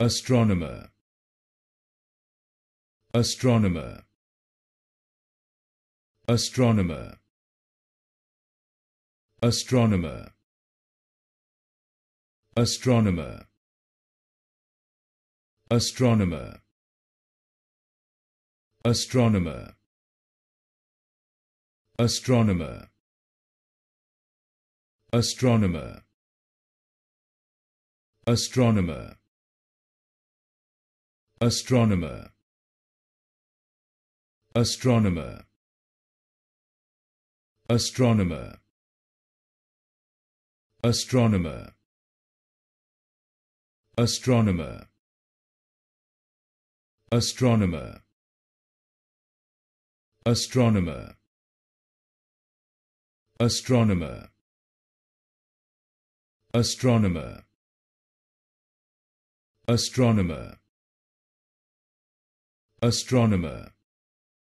astronomer astronomer astronomer astronomer astronomer astronomer astronomer astronomer astronomer astronomer astronomer astronomer astronomer astronomer astronomer astronomer astronomer astronomer astronomer astronomer astronomer